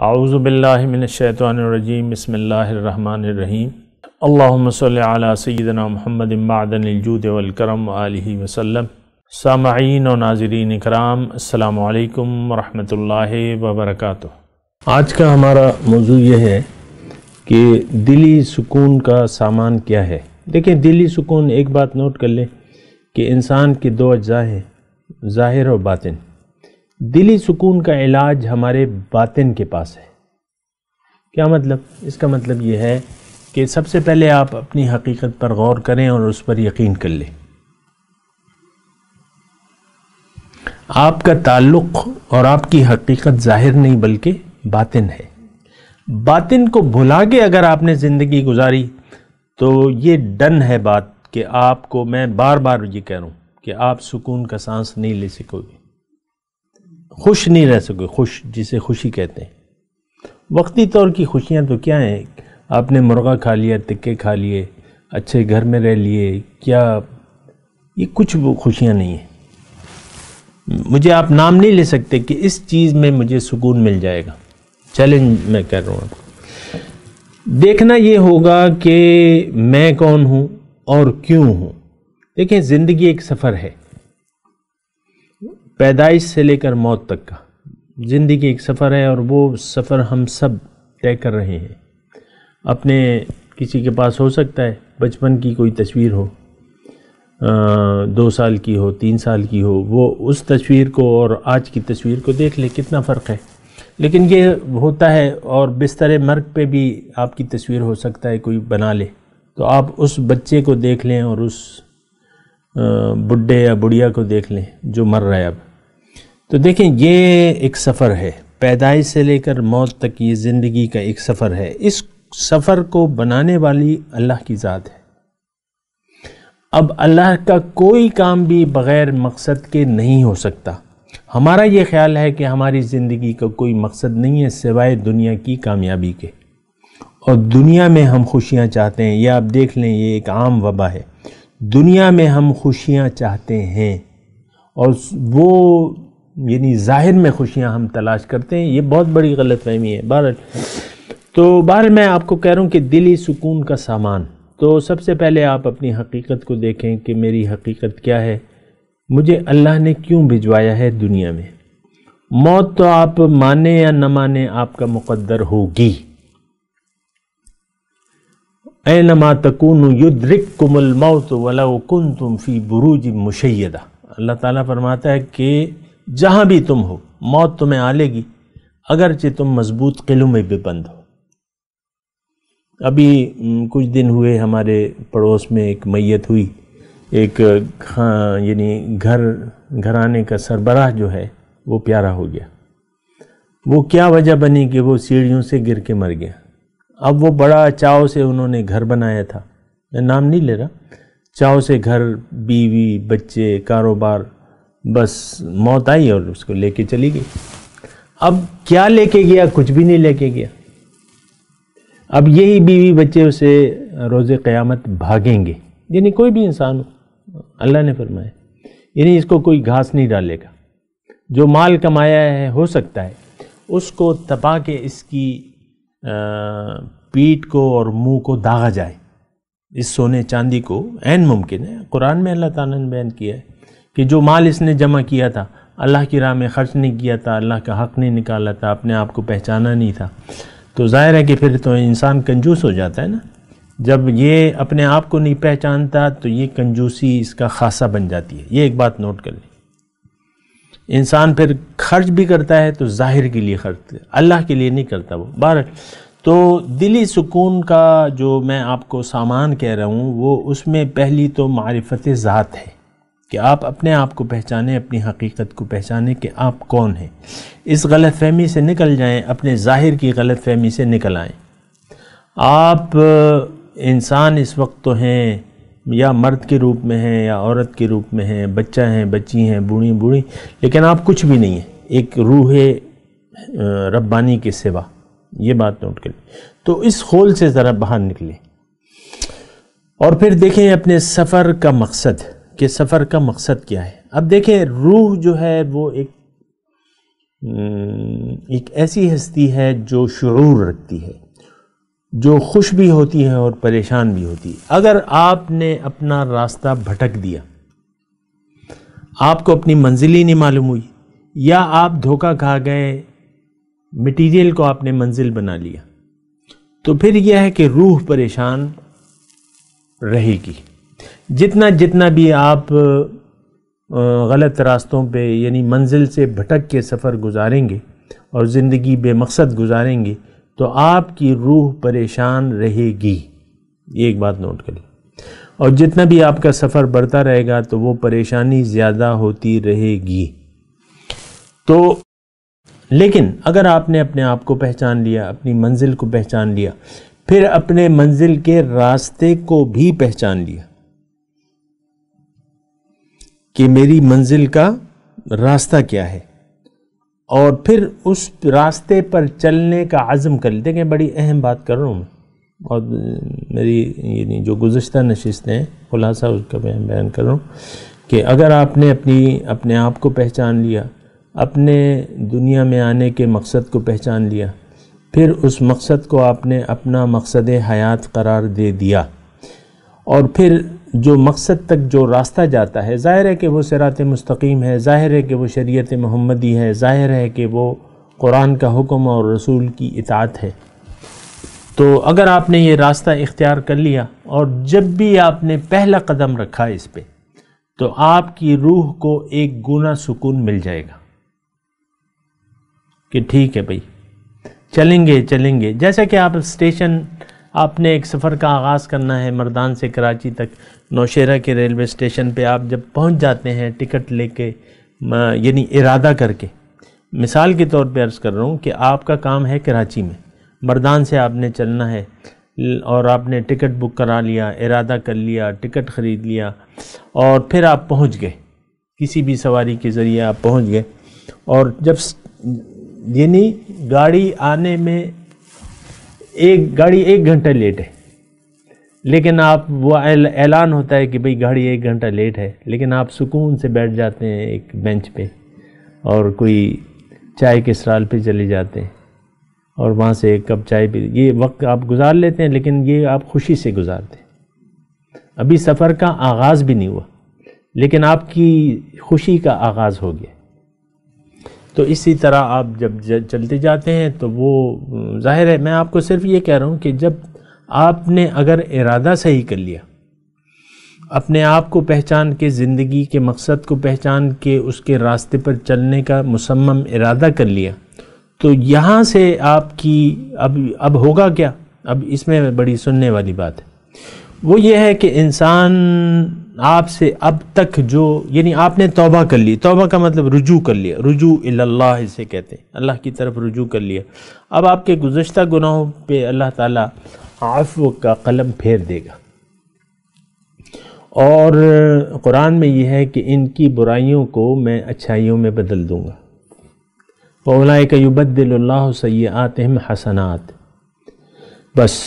صل على سيدنا محمد معدن الجود والكرم وآله وسلم سامعين सामीन और السلام कराम अल्लाम वरहि वबरक आज का हमारा मौजू यह है कि दिली सुकून का सामान क्या है देखें दिली सुकून एक बात नोट कर लें कि इंसान के दो अज्जा हैं ज़ाहिर और बातिन दिली सुकून का इलाज हमारे बातिन के पास है क्या मतलब इसका मतलब यह है कि सबसे पहले आप अपनी हकीकत पर गौर करें और उस पर यकीन कर लें आपका ताल्लुक और आपकी हकीकत ज़ाहिर नहीं बल्कि बातिन है बातिन को भुला के अगर आपने ज़िंदगी गुजारी तो ये डन है बात कि आपको मैं बार बार ये कह रहा हूँ कि आप सुकून का सांस नहीं ले सकोगे खुश नहीं रह सकोगे खुश जिसे खुशी कहते हैं वक्ती तौर की खुशियाँ तो क्या हैं आपने मुर्गा खा लिया टिक्के खा लिए अच्छे घर में रह लिए क्या ये कुछ वो खुशियाँ नहीं हैं मुझे आप नाम नहीं ले सकते कि इस चीज़ में मुझे सुकून मिल जाएगा चैलेंज मैं कर रहा हूँ देखना ये होगा कि मैं कौन हूँ और क्यों हूँ देखें ज़िंदगी एक सफ़र है पैदाइश से लेकर मौत तक का ज़िंदगी एक सफ़र है और वो सफ़र हम सब तय कर रहे हैं अपने किसी के पास हो सकता है बचपन की कोई तस्वीर हो दो साल की हो तीन साल की हो वो उस तस्वीर को और आज की तस्वीर को देख ले कितना फ़र्क है लेकिन ये होता है और बिस्तर मर्ग पे भी आपकी तस्वीर हो सकता है कोई बना ले तो आप उस बच्चे को देख लें और उस बुढ़े या बुढ़िया को देख लें जो मर रहा है अब तो देखें ये एक सफ़र है पैदाइश से लेकर मौत तक ये ज़िंदगी का एक सफ़र है इस सफ़र को बनाने वाली अल्लाह की ज़ात है अब अल्लाह का कोई काम भी बग़ैर मकसद के नहीं हो सकता हमारा ये ख्याल है कि हमारी ज़िंदगी का कोई मकसद नहीं है सिवाय दुनिया की कामयाबी के और दुनिया में हम खुशियाँ चाहते हैं यह आप देख लें ये एक आम वबा है दुनिया में हम खुशियाँ चाहते हैं और वो यानी ज़ाहिर में खुशियाँ हम तलाश करते हैं ये बहुत बड़ी गलत फहमी है बहर तो बहर मैं आपको कह रहा हूँ कि दिली सुकून का सामान तो सबसे पहले आप अपनी हकीकत को देखें कि मेरी हकीकत क्या है मुझे अल्लाह ने क्यों भिजवाया है दुनिया में मौत तो आप माने या न माने आपका मुकद्दर होगी नमा तकून युद्रिक कुमल मौत वला कुन तुम फ़ी बुरूज मुशैदा अल्लाह ताला फरमाता है कि जहाँ भी तुम हो मौत तुम्हें आ लेगी अगरचे तुम मजबूत किलों में भी बंद हो अभी कुछ दिन हुए हमारे पड़ोस में एक मैयत हुई एक हाँ, यानी घर घराने का सरबराह जो है वो प्यारा हो गया वो क्या वजह बनी कि वो सीढ़ियों से गिर के मर गया अब वो बड़ा चाव से उन्होंने घर बनाया था मैं नाम नहीं ले रहा चाव से घर बीवी बच्चे कारोबार बस मौत आई और उसको लेके चली गई अब क्या लेके गया कुछ भी नहीं लेके गया अब यही बीवी बच्चे उसे रोज़ क़यामत भागेंगे यानी कोई भी इंसान हो अल्लाह ने फरमाया यानी इसको कोई घास नहीं डालेगा जो माल कमाया है हो सकता है उसको तपा के इसकी पीठ को और मुंह को दागा जाए इस सोने चांदी को एन मुमकिन है कुरान में अल्लाह ताला ने बयान किया है कि जो माल इसने जमा किया था अल्लाह की राह में ख़र्च नहीं किया था अल्लाह का हक़ नहीं निकाला था अपने आप को पहचाना नहीं था तो ज़ाहिर है कि फिर तो इंसान कंजूस हो जाता है ना जब ये अपने आप को नहीं पहचानता तो ये कंजूसी इसका खासा बन जाती है ये एक बात नोट कर लें इंसान फिर खर्च भी करता है तो ज़ाहिर के लिए खर्च अल्लाह के लिए नहीं करता वो बार तो दिली सुकून का जो मैं आपको सामान कह रहा हूँ वो उसमें पहली तो मारफत ज़ात है कि आप अपने आप को पहचानें अपनी हकीकत को पहचानें कि आप कौन हैं इस गलत फहमी से निकल जाएं अपने ज़ाहिर की गलत फहमी से निकल आएँ आप इंसान इस वक्त तो हैं या मर्द के रूप में हैं या औरत के रूप में हैं बच्चा हैं बच्ची हैं बूढ़ी बूढ़ी लेकिन आप कुछ भी नहीं हैं एक रूह रब्बानी के सिवा ये बात नोट कर तो इस होल से ज़रा बाहर निकलें और फिर देखें अपने सफ़र का मकसद के सफ़र का मकसद क्या है अब देखें रूह जो है वो एक हम्म, एक ऐसी हस्ती है जो शुरू रखती है जो खुश भी होती है और परेशान भी होती है अगर आपने अपना रास्ता भटक दिया आपको अपनी मंजिल ही नहीं मालूम हुई या आप धोखा खा गए मटेरियल को आपने मंजिल बना लिया तो फिर यह है कि रूह परेशान रहेगी जितना जितना भी आप गलत रास्तों पे यानी मंजिल से भटक के सफ़र गुजारेंगे और ज़िंदगी बेमकसद गुजारेंगे तो आपकी रूह परेशान रहेगी एक बात नोट करें और जितना भी आपका सफ़र बढ़ता रहेगा तो वो परेशानी ज़्यादा होती रहेगी तो लेकिन अगर आपने अपने आप को पहचान लिया अपनी मंजिल को पहचान लिया फिर अपने मंजिल के रास्ते को भी पहचान लिया कि मेरी मंजिल का रास्ता क्या है और फिर उस रास्ते पर चलने का आज़म कर लेते हैं बड़ी अहम बात कर रहा हूँ मैं और मेरी ये जो गुज्त नशस्तें हैं खुलासा उसका मैं बयान कर रहा हूँ कि अगर आपने अपनी अपने आप को पहचान लिया अपने दुनिया में आने के मकसद को पहचान लिया फिर उस मकसद को आपने अपना मकसद हयात करार दे दिया और फिर जो मकसद तक जो रास्ता जाता है ज़ाहिर है कि वो सिरात मुस्तकीम है ज़ाहिर है कि वो शरीयत महमदी है ज़ाहिर है कि वो कुरान का हुक्म और रसूल की इतात है तो अगर आपने ये रास्ता इख्तियार कर लिया और जब भी आपने पहला कदम रखा इस पर तो आपकी रूह को एक गुना सुकून मिल जाएगा कि ठीक है भाई चलेंगे चलेंगे जैसे कि आप स्टेशन आपने एक सफ़र का आगाज़ करना है मर्दान से कराची तक नौशेरा के रेलवे स्टेशन पे आप जब पहुंच जाते हैं टिकट लेके यानी इरादा करके मिसाल के तौर पे अर्ज़ कर रहा हूँ कि आपका काम है कराची में मर्दान से आपने चलना है और आपने टिकट बुक करा लिया इरादा कर लिया टिकट ख़रीद लिया और फिर आप पहुँच गए किसी भी सवारी के ज़रिए आप पहुँच गए और जब यानी गाड़ी आने में एक गाड़ी एक घंटा लेट है लेकिन आप वो ऐलान होता है कि भाई गाड़ी एक घंटा लेट है लेकिन आप सुकून से बैठ जाते हैं एक बेंच पे और कोई चाय के सराल पे चले जाते हैं और वहाँ से एक कप चाय पी ये वक्त आप गुजार लेते हैं लेकिन ये आप खुशी से गुजारते हैं अभी सफ़र का आगाज़ भी नहीं हुआ लेकिन आपकी खुशी का आगाज़ हो गया तो इसी तरह आप जब चलते जाते हैं तो वो जाहिर है मैं आपको सिर्फ ये कह रहा हूँ कि जब आपने अगर इरादा सही कर लिया अपने आप को पहचान के ज़िंदगी के मकसद को पहचान के उसके रास्ते पर चलने का मुसम्मम इरादा कर लिया तो यहाँ से आपकी अब अब होगा क्या अब इसमें बड़ी सुनने वाली बात है वो ये है कि इंसान आपसे अब तक जो यानी आपने तोबा कर ली तोबा का मतलब रुजू कर लिया रुजू अल्लाह इसे कहते हैं अल्लाह की तरफ रुजू कर लिया अब आपके गुज्त गुनाहों पे अल्लाह ताला आफ़ का कलम फेर देगा और कुरान में यह है कि इनकी बुराइयों को मैं अच्छाइयों में बदल दूँगा पौलाए कयुबद्दिल्ला सयात हसनात बस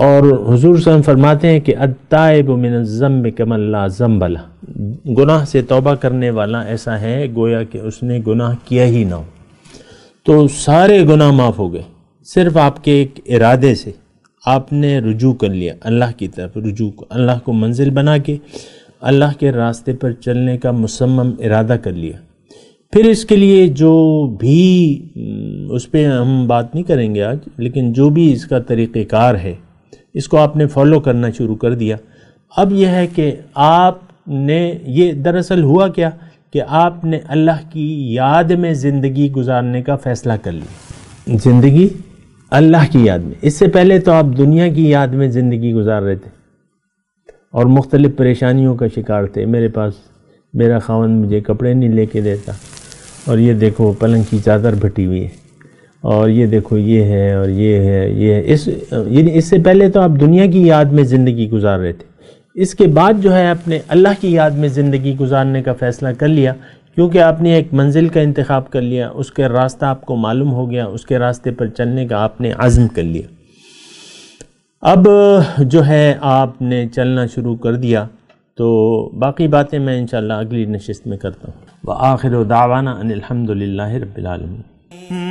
और हुजूर स्वयं फरमाते हैं कि अतायब कमल कमल्ला जम्बला गुनाह से तौबा करने वाला ऐसा है गोया कि उसने गुनाह किया ही ना हो तो सारे गुनाह माफ़ हो गए सिर्फ आपके एक इरादे से आपने रुजू कर लिया अल्लाह की तरफ रुजू को अल्लाह को मंजिल बना के अल्लाह के रास्ते पर चलने का मुसम इरादा कर लिया फिर इसके लिए जो भी उस पर हम बात नहीं करेंगे आज लेकिन जो भी इसका तरीक़ेकार है इसको आपने फॉलो करना शुरू कर दिया अब यह है कि आपने ये दरअसल हुआ क्या कि आपने अल्लाह की याद में ज़िंदगी गुजारने का फ़ैसला कर लिया ज़िंदगी अल्लाह की याद में इससे पहले तो आप दुनिया की याद में ज़िंदगी गुजार रहे थे और मुख्तलिफ़ परेशानियों का शिकार थे मेरे पास मेरा खावन मुझे कपड़े नहीं लेके देता और ये देखो पलंग की चादर भटी हुई है और ये देखो ये है और ये है ये है इस यानी इससे पहले तो आप दुनिया की याद में ज़िंदगी गुजार रहे थे इसके बाद जो है आपने अल्लाह की याद में ज़िंदगी गुजारने का फ़ैसला कर लिया क्योंकि आपने एक मंजिल का इंतखब कर लिया उसके रास्ता आपको मालूम हो गया उसके रास्ते पर चलने का आपने आज़म कर लिया अब जो है आपने चलना शुरू कर दिया तो बाकी बातें मैं इन अगली नशस्त में करता हूँ व आखिर दावाना अनिलहमदिल्ला रबालमी